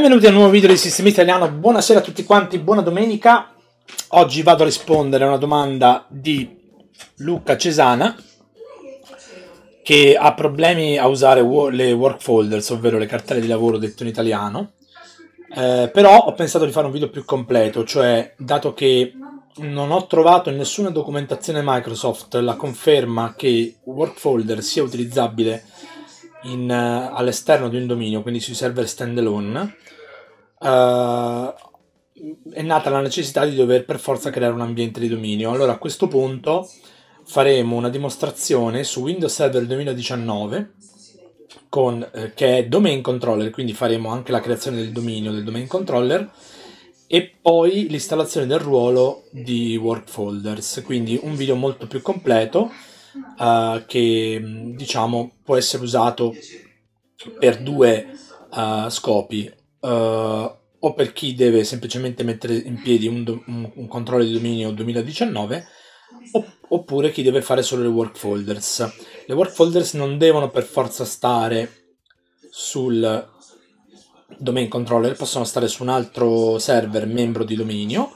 Benvenuti a un nuovo video di Sistema Italiano, buonasera a tutti quanti, buona domenica. Oggi vado a rispondere a una domanda di Luca Cesana che ha problemi a usare le work folders, ovvero le cartelle di lavoro detto in italiano. Eh, però ho pensato di fare un video più completo, cioè dato che non ho trovato in nessuna documentazione Microsoft la conferma che work folder sia utilizzabile in, uh, all'esterno di un dominio, quindi sui server standalone, uh, è nata la necessità di dover per forza creare un ambiente di dominio. Allora a questo punto faremo una dimostrazione su Windows Server 2019 con, eh, che è domain controller, quindi faremo anche la creazione del dominio del domain controller e poi l'installazione del ruolo di work folders, quindi un video molto più completo uh, che diciamo può essere usato per due uh, scopi. Uh, o per chi deve semplicemente mettere in piedi un, do- un controllo di dominio 2019 oppure chi deve fare solo le work folders. Le work folders non devono per forza stare sul domain controller, possono stare su un altro server membro di dominio,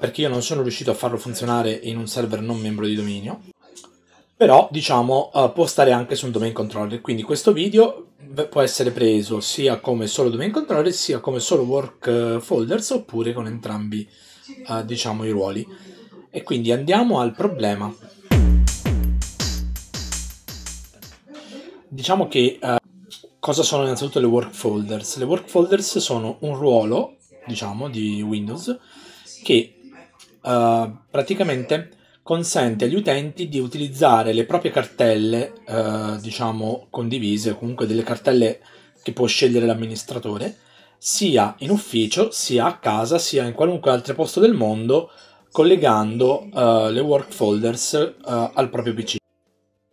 perché io non sono riuscito a farlo funzionare in un server non membro di dominio però diciamo uh, può stare anche su un domain controller quindi questo video può essere preso sia come solo domain controller sia come solo work eh, folders oppure con entrambi uh, diciamo i ruoli e quindi andiamo al problema diciamo che uh, cosa sono innanzitutto le work folders le work folders sono un ruolo diciamo di windows che praticamente consente agli utenti di utilizzare le proprie cartelle, eh, diciamo condivise, o comunque delle cartelle che può scegliere l'amministratore, sia in ufficio, sia a casa, sia in qualunque altro posto del mondo, collegando eh, le work folders eh, al proprio PC.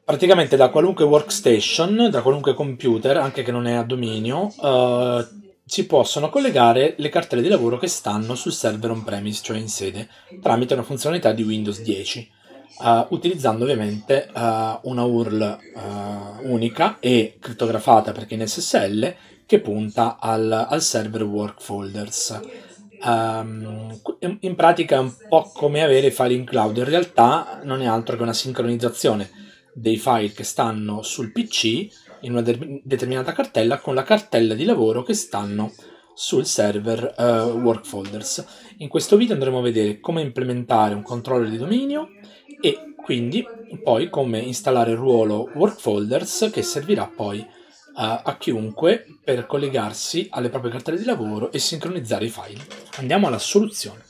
Praticamente da qualunque workstation, da qualunque computer, anche che non è a dominio, eh, si possono collegare le cartelle di lavoro che stanno sul server on-premise, cioè in sede, tramite una funzionalità di Windows 10, uh, eh, utilizzando ovviamente uh, una URL uh, unica e crittografata perché in SSL che punta al, al server work folders. Um, in pratica è un po' come avere file in cloud, in realtà non è altro che una sincronizzazione dei file che stanno sul PC in una de- determinata cartella con la cartella di lavoro che stanno sul server uh, eh, work In questo video andremo a vedere come implementare un controller di dominio e quindi poi come installare il ruolo workfolders che servirà poi uh, a chiunque per collegarsi alle proprie cartelle di lavoro e sincronizzare i file. Andiamo alla soluzione.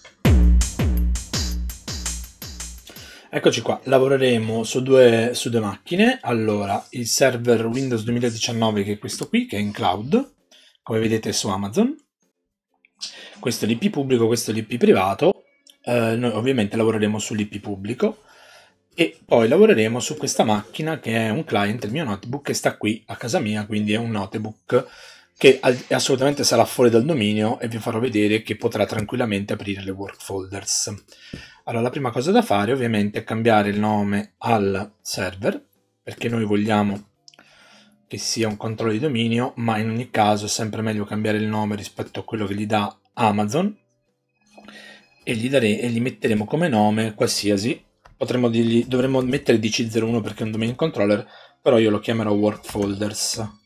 Eccoci qua, lavoreremo su due, su due macchine. Allora, il server Windows 2019 che è questo qui, che è in cloud, come vedete su Amazon. Questo è l'IP pubblico, questo è l'IP privato. Eh, noi ovviamente lavoreremo sull'IP pubblico e poi lavoreremo su questa macchina che è un client, il mio notebook che sta qui a casa mia, quindi è un notebook che assolutamente sarà fuori dal dominio e vi farò vedere che potrà tranquillamente aprire le work folders. Allora la prima cosa da fare ovviamente è cambiare il nome al server perché noi vogliamo che sia un controllo di dominio ma in ogni caso è sempre meglio cambiare il nome rispetto a quello che gli dà Amazon e gli, dare, e gli metteremo come nome qualsiasi Potremmo dirgli, dovremmo mettere DC01 perché è un domain controller però io lo chiamerò work folders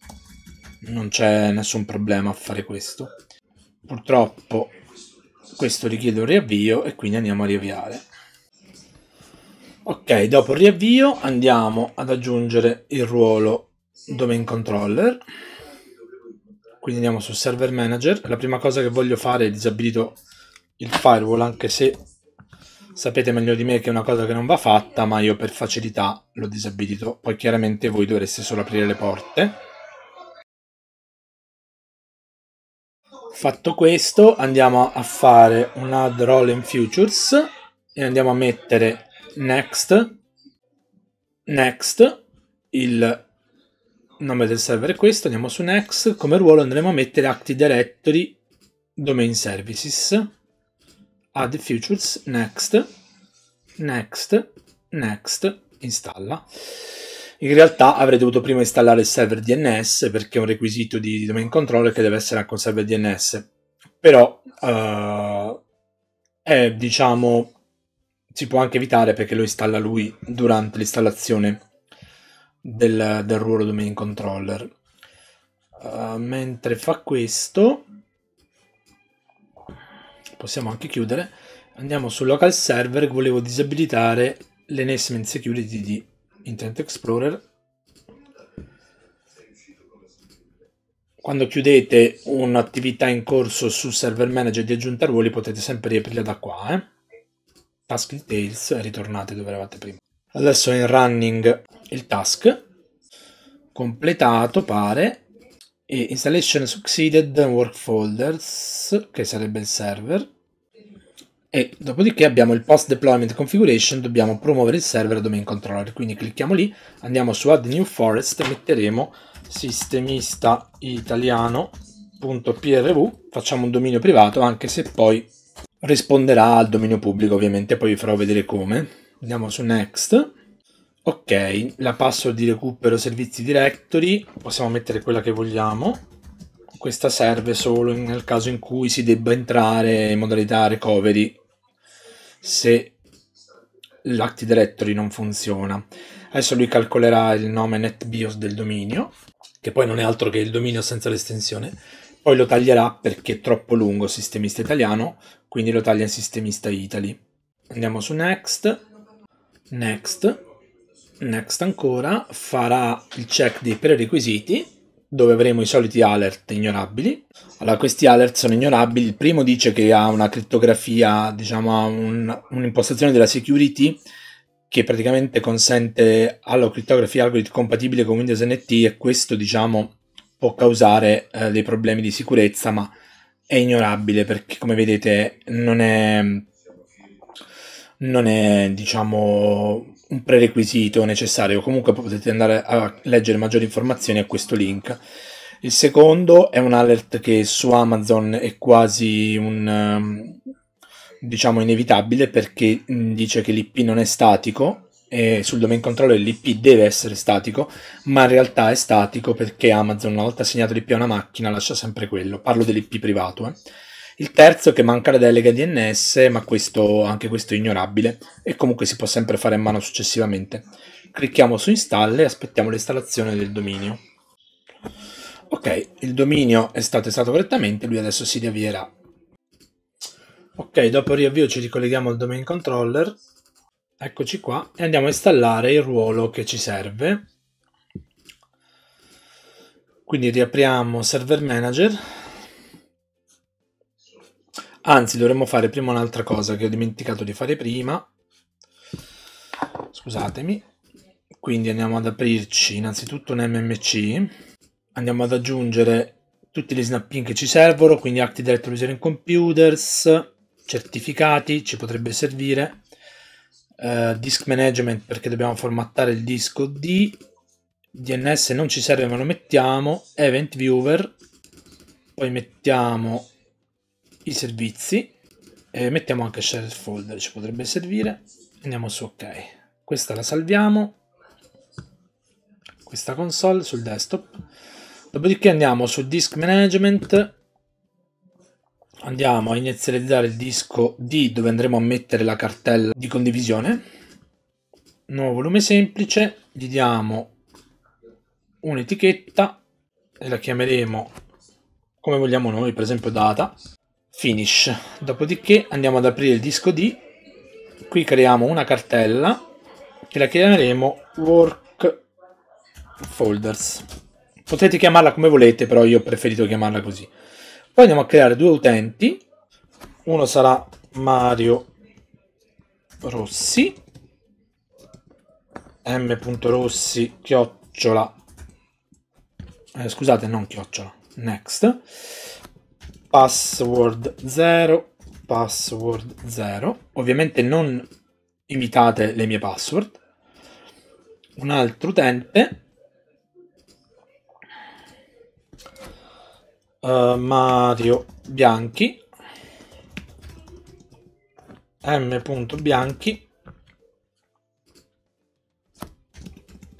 non c'è nessun problema a fare questo. Purtroppo questo richiede un riavvio e quindi andiamo a riavviare. Ok, dopo il riavvio andiamo ad aggiungere il ruolo domain controller. Quindi andiamo su server manager. La prima cosa che voglio fare è disabilito il firewall, anche se sapete meglio di me che è una cosa che non va fatta, ma io per facilità l'ho disabilito. Poi chiaramente voi dovreste solo aprire le porte. Fatto questo, andiamo a fare un add roll in futures e andiamo a mettere next, next, il nome del server è questo, andiamo su next, come ruolo andremo a mettere Active Directory Domain Services, add futures, next, next, next, installa. In realtà avrei dovuto prima installare il server DNS perché è un requisito di, domain controller che deve essere anche un server DNS. Però uh, è, diciamo, si può anche evitare perché lo installa lui durante l'installazione del, del ruolo domain controller. Uh, mentre fa questo, possiamo anche chiudere. Andiamo sul local server, volevo disabilitare l'enhancement security di Internet Explorer quando chiudete un'attività in corso sul server manager di aggiunta ruoli potete sempre riaprirla da qua eh? task details ritornate dove eravate prima adesso è in running il task completato pare e installation succeeded work folders che sarebbe il server e dopodiché abbiamo il post deployment configuration, dobbiamo promuovere il server domain controller, quindi clicchiamo lì, andiamo su add new forest metteremo sistemista italiano.prv, facciamo un dominio privato anche se poi risponderà al dominio pubblico ovviamente, poi vi farò vedere come. Andiamo su next, ok, la password di recupero servizi directory, possiamo mettere quella che vogliamo, questa serve solo nel caso in cui si debba entrare in modalità recovery se l'Active Directory non funziona. Adesso lui calcolerà il nome NetBIOS del dominio, che poi non è altro che il dominio senza l'estensione, poi lo taglierà perché è troppo lungo sistemista italiano, quindi lo taglia in sistemista Italy. Andiamo su Next, Next, Next ancora, farà il check dei prerequisiti, dove avremo i soliti alert ignorabili. Allora, questi alert sono ignorabili. Il primo dice che ha una crittografia, diciamo, un, un'impostazione della security che praticamente consente alla crittografia algoritmo compatibile con Windows NT e questo, diciamo, può causare eh, dei problemi di sicurezza, ma è ignorabile perché, come vedete, non è non è diciamo un prerequisito necessario, comunque potete andare a leggere maggiori informazioni a questo link. Il secondo è un alert che su Amazon è quasi un ehm, diciamo inevitabile perché mm, dice che l'IP non è statico e sul domain controller l'IP deve essere statico, ma in realtà è statico perché Amazon una volta segnato l'IP a una macchina lascia sempre quello. Parlo dell'IP privato, eh. Il terzo che manca la delega DNS, ma questo, anche questo è ignorabile e comunque si può sempre fare a mano successivamente. Clicchiamo su install e aspettiamo l'installazione del dominio. Ok, il dominio è stato installato correttamente, lui adesso si riavvierà. Ok, dopo il riavvio ci ricolleghiamo al domain controller. Eccoci qua e andiamo a installare il ruolo che ci serve. Quindi riapriamo Server Manager Anzi, dovremmo fare prima un'altra cosa che ho dimenticato di fare prima. Scusatemi. Quindi andiamo ad aprirci innanzitutto un MMC. Andiamo ad aggiungere tutti gli snap in che ci servono, quindi Active Directory User in Computers, certificati, ci potrebbe servire. Uh, disk management perché dobbiamo formattare il disco D, DNS non ci serve ma lo mettiamo event viewer poi mettiamo i servizi e mettiamo anche share folder, ci potrebbe servire. Andiamo su ok. Questa la salviamo, questa console sul desktop. Dopodiché andiamo su disk management, andiamo a inizializzare il disco D dove andremo a mettere la cartella di condivisione. Nuovo volume semplice, gli diamo un'etichetta e la chiameremo come vogliamo noi, per esempio data finish dopodiché andiamo ad aprire il disco D qui creiamo una cartella che la chiameremo work folders potete chiamarla come volete però io ho preferito chiamarla così poi andiamo a creare due utenti uno sarà Mario Rossi m.rossi chiocciola eh, scusate non chiocciola next password 0, password 0. Ovviamente non imitate le mie password. Un altro utente. Uh, Mario Bianchi m.bianchi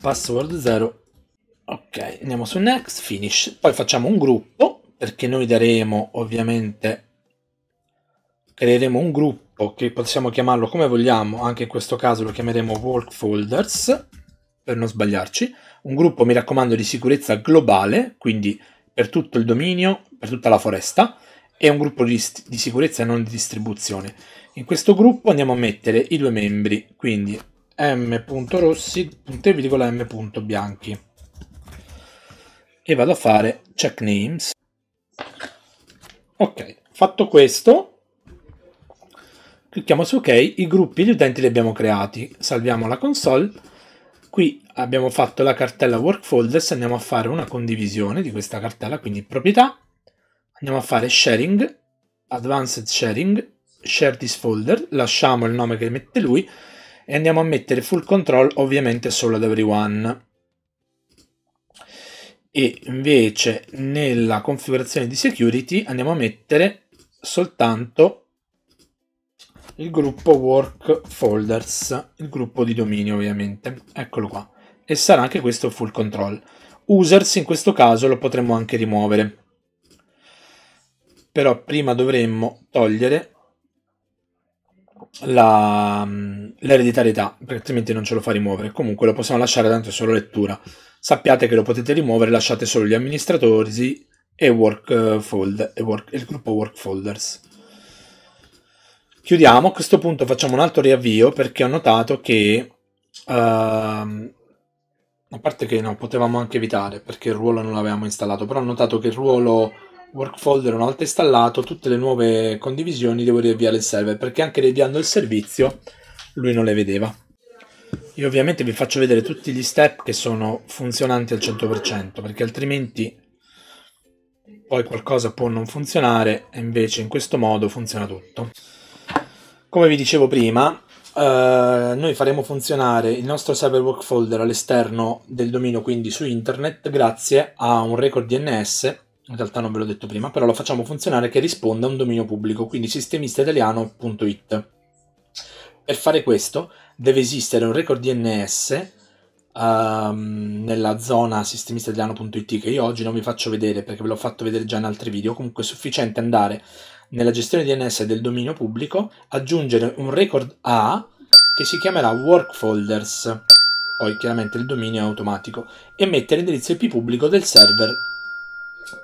password 0 ok andiamo su next finish poi facciamo un gruppo perché noi daremo ovviamente creeremo un gruppo che possiamo chiamarlo come vogliamo, anche in questo caso lo chiameremo work Folders per non sbagliarci, un gruppo mi raccomando di sicurezza globale, quindi per tutto il dominio, per tutta la foresta e un gruppo di, di sicurezza e non di distribuzione. In questo gruppo andiamo a mettere i due membri, quindi m.rossi.e.m.bianchi e vado a fare check names Ok, fatto questo, clicchiamo su ok, i gruppi di utenti li abbiamo creati, salviamo la console, qui abbiamo fatto la cartella work folders, andiamo a fare una condivisione di questa cartella, quindi proprietà, andiamo a fare sharing, advanced sharing, share this folder, lasciamo il nome che mette lui e andiamo a mettere full control ovviamente solo ad everyone e invece nella configurazione di security andiamo a mettere soltanto il gruppo work folders, il gruppo di dominio ovviamente, eccolo qua, e sarà anche questo full control. Users in questo caso lo potremmo anche rimuovere, però prima dovremmo togliere mm, l'ereditarietà, perché altrimenti non ce lo fa rimuovere, comunque lo possiamo lasciare tanto solo lettura sappiate che lo potete rimuovere, lasciate solo gli amministratori e, work eh, folder, e work, il gruppo work folders. Chiudiamo, a questo punto facciamo un altro riavvio perché ho notato che, uh, a parte che no, potevamo anche evitare perché il ruolo non l'avevamo installato, però ho notato che il ruolo work folder una volta installato tutte le nuove condivisioni devo riavviare il server perché anche riavviando il servizio lui non le vedeva. Io ovviamente vi faccio vedere tutti gli step che sono funzionanti al 100% perché altrimenti poi qualcosa può non funzionare e invece in questo modo funziona tutto. Come vi dicevo prima, Uh, noi faremo funzionare il nostro server work folder all'esterno del dominio, quindi su internet, grazie a un record DNS. In realtà non ve l'ho detto prima, però lo facciamo funzionare che risponda a un dominio pubblico, quindi sistemistaitaliano.it. Per fare questo deve esistere un record DNS um, ehm, nella zona sistemistaitaliano.it che io oggi non vi faccio vedere perché ve l'ho fatto vedere già in altri video, comunque è sufficiente andare nella gestione DNS del dominio pubblico, aggiungere un record A che si chiamerà work poi chiaramente il dominio è automatico, e mettere l'indirizzo IP pubblico del server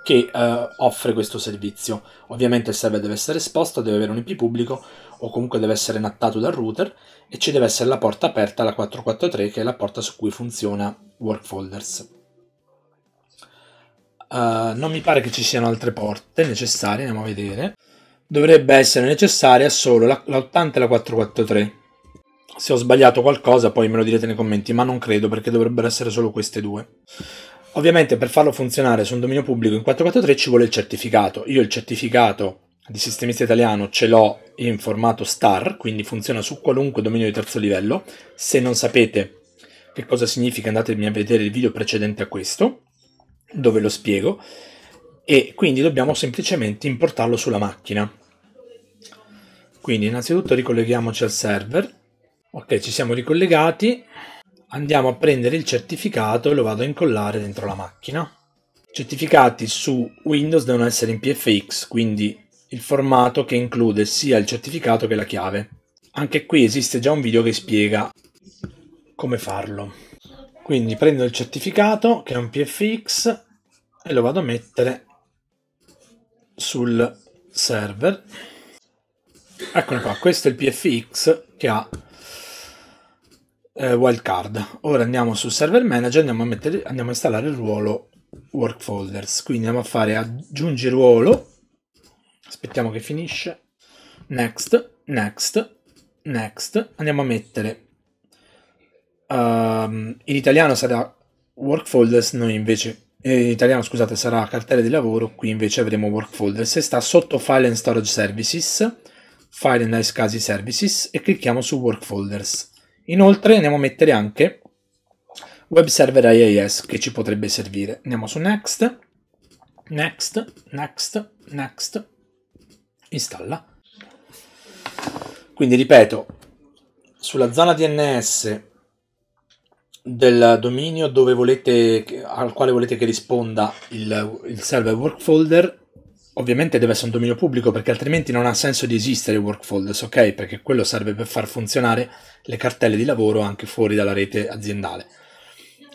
che eh, offre questo servizio. Ovviamente il server deve essere esposto, deve avere un IP pubblico o comunque deve essere nattato dal router e ci deve essere la porta aperta la 443 che è la porta su cui funziona Workfolders. Uh, eh, non mi pare che ci siano altre porte necessarie, andiamo a vedere. Dovrebbe essere necessaria solo la, la 80 e la 443. Se ho sbagliato qualcosa poi me lo direte nei commenti, ma non credo perché dovrebbero essere solo queste due. Ovviamente per farlo funzionare su un dominio pubblico in 443 ci vuole il certificato. Io il certificato di sistemista italiano ce l'ho in formato star, quindi funziona su qualunque dominio di terzo livello. Se non sapete che cosa significa andatemi a vedere il video precedente a questo, dove lo spiego. E quindi dobbiamo semplicemente importarlo sulla macchina. Quindi innanzitutto ricolleghiamoci al server. Ok, ci siamo ricollegati andiamo a prendere il certificato e lo vado a incollare dentro la macchina. I certificati su Windows devono essere in PFX, quindi il formato che include sia il certificato che la chiave. Anche qui esiste già un video che spiega come farlo. Quindi prendo il certificato che è un PFX e lo vado a mettere sul server. Eccolo qua, questo è il PFX che ha eh, wildcard. Ora andiamo su server manager, andiamo a, mettere, andiamo a installare il ruolo work folders. Quindi andiamo a fare aggiungi ruolo, aspettiamo che finisce, next, next, next, andiamo a mettere, uh, in italiano sarà work folders, noi invece eh, in italiano scusate sarà cartella di lavoro, qui invece avremo work folders e sta sotto file and storage services, file and ice casi services e clicchiamo su work folders. Inoltre andiamo a mettere anche web server IIS che ci potrebbe servire. Andiamo su next, next, next, next, installa. Quindi ripeto, sulla zona DNS del dominio volete, al quale volete che risponda il, il server work folder Ovviamente deve essere un dominio pubblico perché altrimenti non ha senso di esistere Workfolders, ok? Perché quello serve per far funzionare le cartelle di lavoro anche fuori dalla rete aziendale.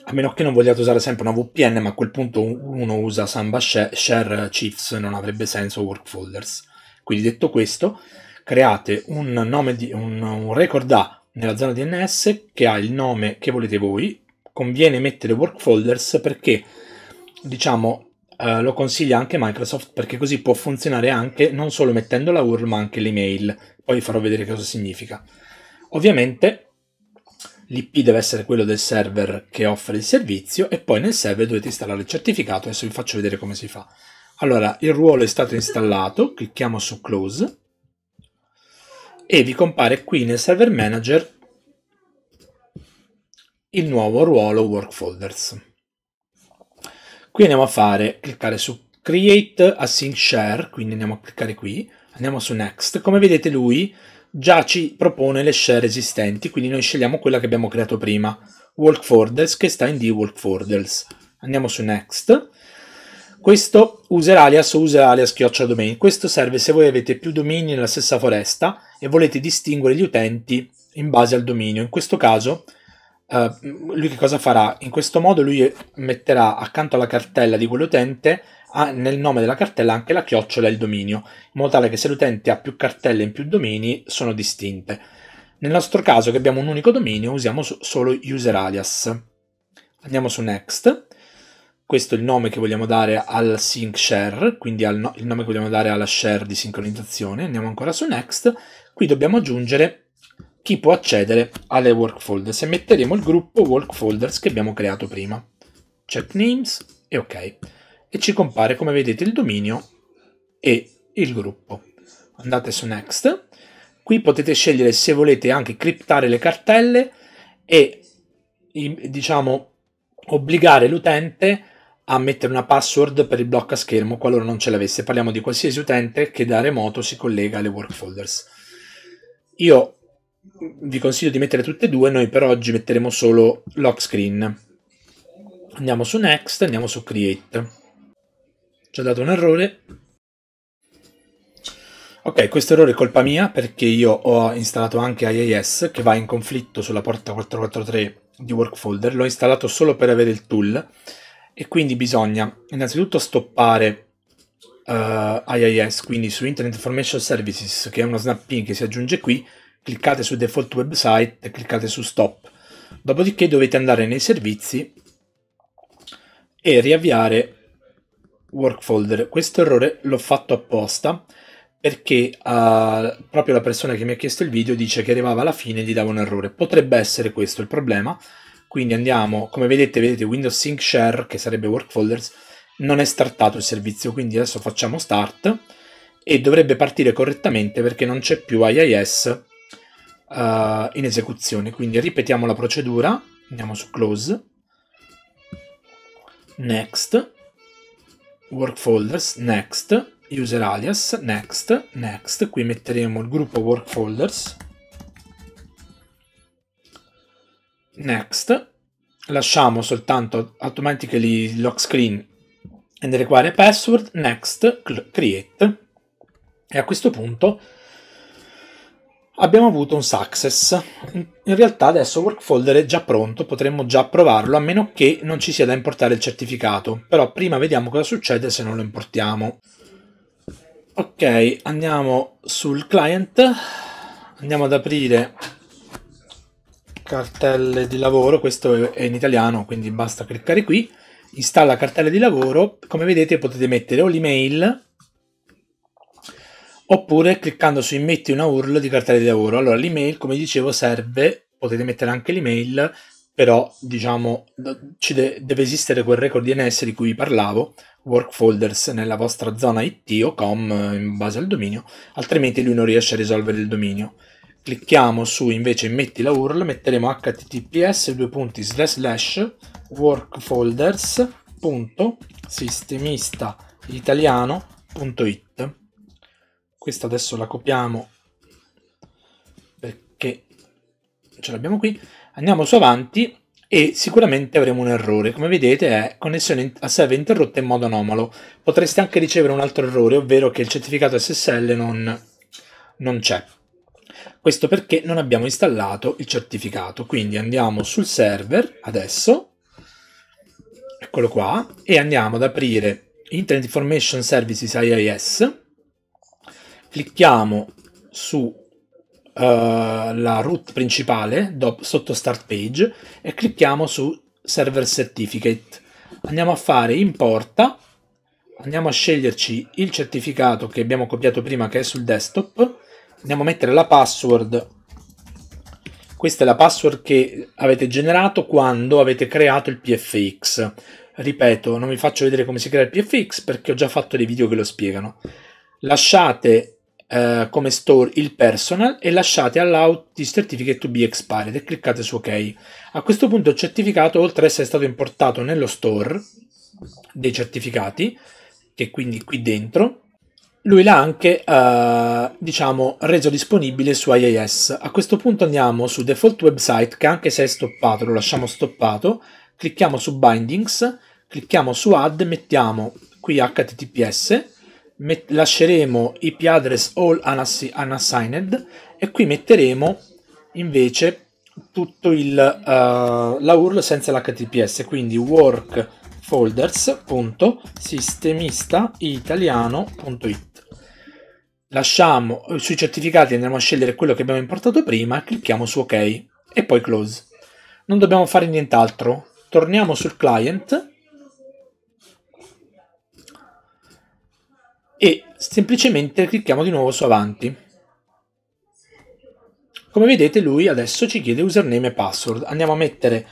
A meno che non vogliate usare sempre una VPN, ma a quel punto uno usa Samba Share, share Chiefs, non avrebbe senso Workfolders. Quindi detto questo, create un, nome di, un, un record A nella zona DNS che ha il nome che volete voi. Conviene mettere Workfolders perché, diciamo, eh, lo consiglia anche Microsoft perché così può funzionare anche non solo mettendo la URL ma anche l'email. Poi farò vedere cosa significa. Ovviamente l'IP deve essere quello del server che offre il servizio e poi nel server dovete installare il certificato. Adesso vi faccio vedere come si fa. Allora, il ruolo è stato installato, clicchiamo su Close e vi compare qui nel Server Manager il nuovo ruolo Work Folders. Qui andiamo a fare, cliccare su Create a sync Share, quindi andiamo a cliccare qui, andiamo su Next. Come vedete lui già ci propone le share esistenti, quindi noi scegliamo quella che abbiamo creato prima, Walk Folders, che sta in D Walk Folders. Andiamo su Next. Questo usa alias o usa alias chioccia domain. Questo serve se voi avete più domini nella stessa foresta e volete distinguere gli utenti in base al dominio. In questo caso eh, lui che cosa farà? In questo modo lui metterà accanto alla cartella di quell'utente ah, nel nome della cartella anche la chiocciola e il dominio, in modo tale che se l'utente ha più cartelle in più domini sono distinte. Nel nostro caso che abbiamo un unico dominio usiamo solo user alias. Andiamo su next. Questo è il nome che vogliamo dare al sync share, quindi al no- il nome che vogliamo dare alla share di sincronizzazione. Andiamo ancora su next. Qui dobbiamo aggiungere chi può accedere alle work folders e metteremo il gruppo work folders che abbiamo creato prima. Check names e ok. E ci compare come vedete il dominio e il gruppo. Andate su next. Qui potete scegliere se volete anche criptare le cartelle e diciamo obbligare l'utente a mettere una password per il blocco a schermo qualora non ce l'avesse. Parliamo di qualsiasi utente che da remoto si collega alle work folders. Io vi consiglio di mettere tutte e due, noi per oggi metteremo solo lock screen. Andiamo su next, andiamo su create. Ci ha dato un errore. Ok, questo errore è colpa mia perché io ho installato anche IIS che va in conflitto sulla porta 443 di Workfolder. L'ho installato solo per avere il tool e quindi bisogna innanzitutto stoppare uh, eh, IIS, quindi su Internet Information Services, che è uno snapping che si aggiunge qui, cliccate su Default Website e cliccate su Stop. Dopodiché dovete andare nei servizi e riavviare work folder. Questo errore l'ho fatto apposta perché uh, proprio la persona che mi ha chiesto il video dice che arrivava alla fine e gli dava un errore. Potrebbe essere questo il problema. Quindi andiamo, come vedete, vedete Windows Sync Share, che sarebbe work folders, non è startato il servizio, quindi adesso facciamo start e dovrebbe partire correttamente perché non c'è più IIS uh, in esecuzione. Quindi ripetiamo la procedura, andiamo su close, next, work folders, next, user alias, next, next, qui metteremo il gruppo work folders, next, lasciamo soltanto automatically lock screen and require password, next, create e a questo punto abbiamo avuto un success. In realtà adesso Workfolder è già pronto, potremmo già provarlo, a meno che non ci sia da importare il certificato. Però prima vediamo cosa succede se non lo importiamo. Ok, andiamo sul client, andiamo ad aprire cartelle di lavoro, questo è in italiano, quindi basta cliccare qui, installa cartelle di lavoro, come vedete potete mettere o l'email oppure cliccando su immetti una URL di cartella di lavoro. Allora l'email, come dicevo, serve, potete mettere anche l'email, però diciamo de- deve esistere quel record DNS di cui vi parlavo, work folders nella vostra zona IT o com eh, in base al dominio, altrimenti lui non riesce a risolvere il dominio. Clicchiamo su invece metti la URL, metteremo https workfolders.sistemistaitaliano.it questa adesso la copiamo perché ce l'abbiamo qui andiamo su avanti e sicuramente avremo un errore come vedete è connessione a serve interrotta in modo anomalo potreste anche ricevere un altro errore ovvero che il certificato SSL non, non c'è questo perché non abbiamo installato il certificato quindi andiamo sul server adesso eccolo qua e andiamo ad aprire Internet Information Services IIS clicchiamo sulla eh, uh, root principale dopo, sotto Start Page e clicchiamo su Server Certificate. Andiamo a fare Importa, andiamo a sceglierci il certificato che abbiamo copiato prima che è sul desktop, andiamo a mettere la password questa è la password che avete generato quando avete creato il PFX. Ripeto, non vi faccio vedere come si crea il PFX perché ho già fatto dei video che lo spiegano. Lasciate eh, come store il personal e lasciate all'out di certificate to be expired e cliccate su ok. A questo punto il certificato oltre ad essere stato importato nello store dei certificati, che quindi qui dentro, lui l'ha anche eh, diciamo reso disponibile su IIS. A questo punto andiamo su default website che anche se è stoppato lo lasciamo stoppato, clicchiamo su bindings, clicchiamo su add, mettiamo qui https met- lasceremo i piadres all unass- unassigned e qui metteremo invece tutto il, uh, la URL senza l'HTTPS, quindi work folders.sistemistaitaliano.it Lasciamo eh, sui certificati andiamo a scegliere quello che abbiamo importato prima, clicchiamo su ok e poi close. Non dobbiamo fare nient'altro. Torniamo sul client e semplicemente clicchiamo di nuovo su avanti. Come vedete lui adesso ci chiede username e password. Andiamo a mettere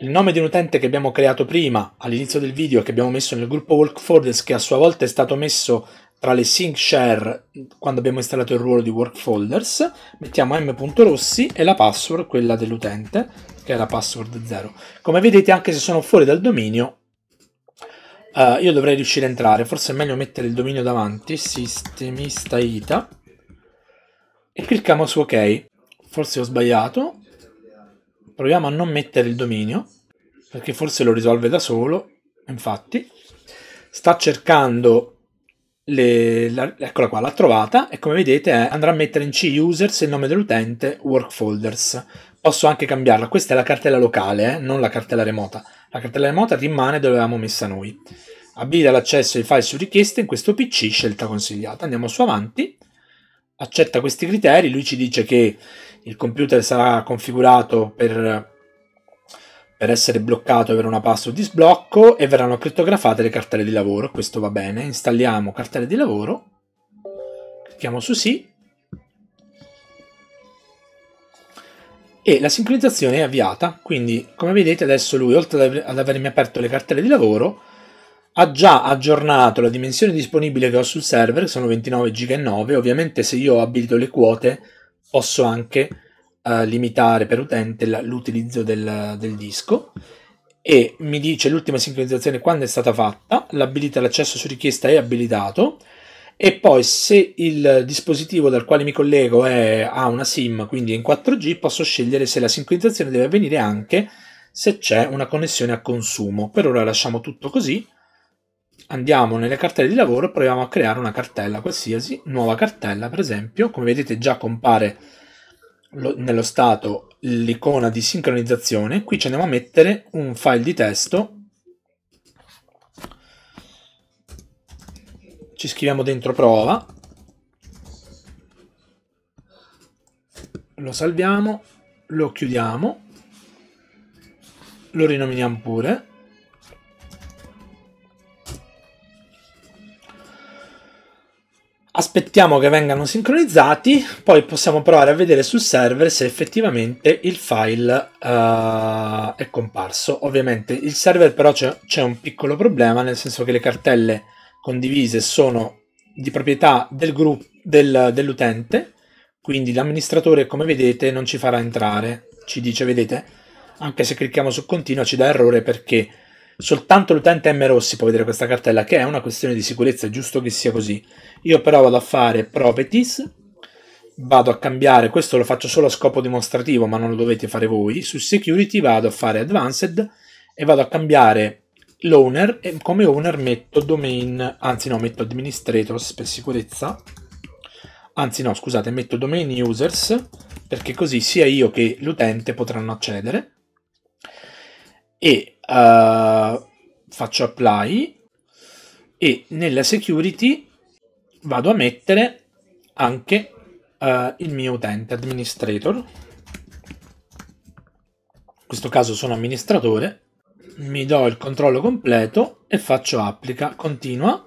il nome di un utente che abbiamo creato prima all'inizio del video che abbiamo messo nel gruppo WorkFolders che a sua volta è stato messo tra le sync share quando abbiamo installato il ruolo di WorkFolders. Mettiamo m.rossi e la password, quella dell'utente, che è la password 0. Come vedete anche se sono fuori dal dominio Uh, io dovrei riuscire a entrare, forse è meglio mettere il dominio davanti, sistemista ita, e clicchiamo su ok. Forse ho sbagliato, proviamo a non mettere il dominio, perché forse lo risolve da solo, infatti. Sta cercando, le, la, eccola qua, l'ha trovata, e come vedete è, eh, andrà a mettere in C users il nome dell'utente work folders, posso anche cambiarla. Questa è la cartella locale, eh, non la cartella remota. La cartella remota rimane dove avevamo messa noi. Abilita l'accesso ai file su richiesta in questo PC, scelta consigliata. Andiamo su avanti, accetta questi criteri, lui ci dice che il computer sarà configurato per, per essere bloccato per una password di sblocco e verranno crittografate le cartelle di lavoro, questo va bene. Installiamo cartelle di lavoro, clicchiamo su sì e la sincronizzazione è avviata, quindi come vedete adesso lui oltre ad avermi aperto le cartelle di lavoro ha già aggiornato la dimensione disponibile che ho sul server, che sono 29 giga e 9, ovviamente se io abilito le quote posso anche uh, limitare per utente l'utilizzo del, del disco e mi dice l'ultima sincronizzazione quando è stata fatta, l'abilita l'accesso su richiesta è abilitato e poi se il dispositivo dal quale mi collego è, ha una SIM, quindi è in 4G, posso scegliere se la sincronizzazione deve avvenire anche se c'è una connessione a consumo. Per ora lasciamo tutto così. Andiamo nelle cartelle di lavoro e proviamo a creare una cartella qualsiasi, nuova cartella per esempio. Come vedete già compare lo, nello stato l'icona di sincronizzazione. Qui ci andiamo a mettere un file di testo ci scriviamo dentro prova, lo salviamo, lo chiudiamo, lo rinominiamo pure. Aspettiamo che vengano sincronizzati, poi possiamo provare a vedere sul server se effettivamente il file uh, è comparso. Ovviamente il server però c'è un piccolo problema, nel senso che le cartelle condivise sono di proprietà del gruppo del, dell'utente, quindi l'amministratore, come vedete, non ci farà entrare. Ci dice, vedete, anche se clicchiamo su continua ci dà errore perché soltanto l'utente M Rossi può vedere questa cartella, che è una questione di sicurezza, è giusto che sia così. Io però vado a fare properties, vado a cambiare, questo lo faccio solo a scopo dimostrativo, ma non lo dovete fare voi. Su security vado a fare advanced e vado a cambiare l'owner e come owner metto domain, anzi no, metto administrators per sicurezza. Anzi no, scusate, metto domain users perché così sia io che l'utente potranno accedere. E uh, faccio apply e nella security vado a mettere anche uh, il mio utente administrator. In questo caso sono amministratore mi do il controllo completo e faccio applica, continua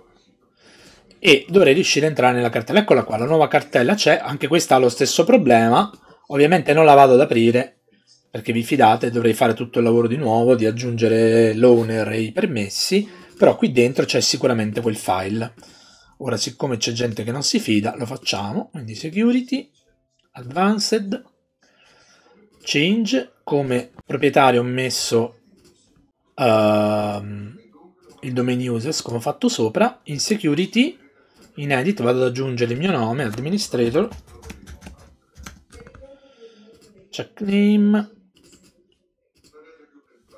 e dovrei riuscire ad entrare nella cartella. Eccola qua, la nuova cartella c'è, anche questa ha lo stesso problema, ovviamente non la vado ad aprire perché vi fidate, dovrei fare tutto il lavoro di nuovo, di aggiungere l'owner e i permessi, però qui dentro c'è sicuramente quel file. Ora siccome c'è gente che non si fida, lo facciamo, quindi security, advanced, change, come proprietario ho messo Ehm, il domain users come ho fatto sopra, in security, in edit vado ad aggiungere il mio nome, administrator, check name,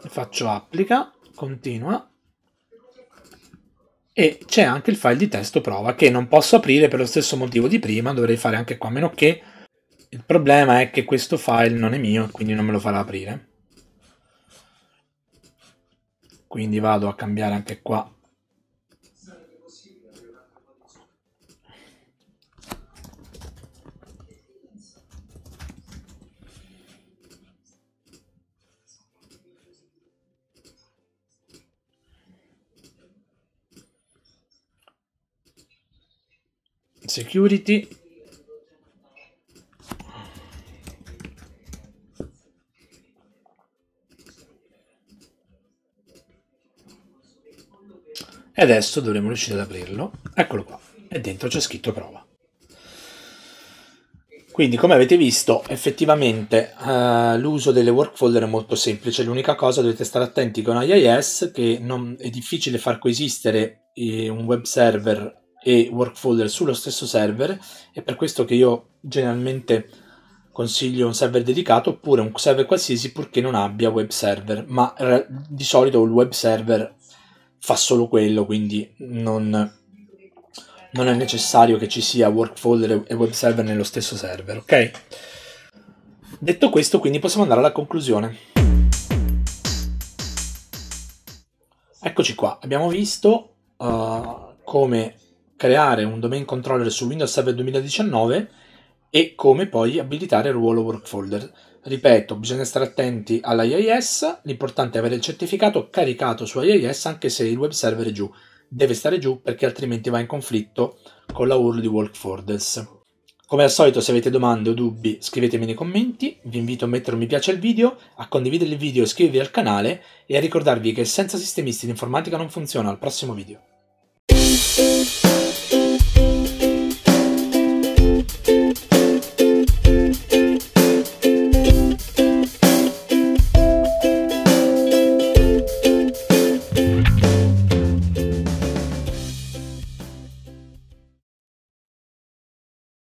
faccio applica, continua, e c'è anche il file di testo prova che non posso aprire per lo stesso motivo di prima, dovrei fare anche qua, a meno che il problema è che questo file non è mio, quindi non me lo farà aprire. quindi vado a cambiare anche qua security E adesso dovremo riuscire ad aprirlo. Eccolo qua. E dentro c'è scritto prova. Quindi, come avete visto, effettivamente uh, l'uso delle work folder è molto semplice. L'unica cosa dovete stare attenti con IIS che non, è difficile far coesistere eh, un web server e work folder sullo stesso server. È per questo che io generalmente consiglio un server dedicato oppure un server qualsiasi purché non abbia web server, ma eh, di solito il web server fa solo quello, quindi non, non è necessario che ci sia work folder e web server nello stesso server, ok? Detto questo, quindi possiamo andare alla conclusione. Eccoci qua, abbiamo visto uh, come creare un domain controller su Windows Server 2019 e come poi abilitare il ruolo work folder. Ripeto, bisogna stare attenti all'IIS, l'importante è avere il certificato caricato su IIS anche se il web server è giù. Deve stare giù perché altrimenti va in conflitto con la URL di Workfolders. Come al solito se avete domande o dubbi scrivetemi nei commenti, vi invito a mettere un mi piace al video, a condividere il video, iscrivervi al canale e a ricordarvi che senza sistemisti l'informatica non funziona, al prossimo video.